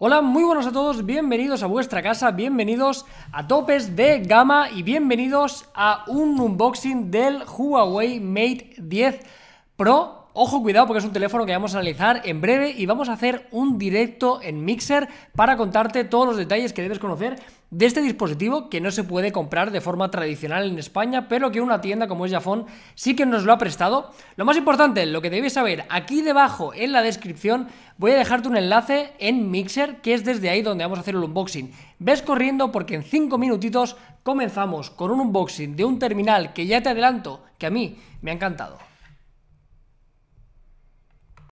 Hola, muy buenos a todos, bienvenidos a vuestra casa, bienvenidos a topes de gama y bienvenidos a un unboxing del Huawei Mate 10 Pro. Ojo, cuidado porque es un teléfono que vamos a analizar en breve y vamos a hacer un directo en Mixer para contarte todos los detalles que debes conocer de este dispositivo que no se puede comprar de forma tradicional en España, pero que una tienda como es Jafón sí que nos lo ha prestado. Lo más importante, lo que debes saber, aquí debajo en la descripción voy a dejarte un enlace en Mixer, que es desde ahí donde vamos a hacer el unboxing. Ves corriendo porque en 5 minutitos comenzamos con un unboxing de un terminal que ya te adelanto que a mí me ha encantado.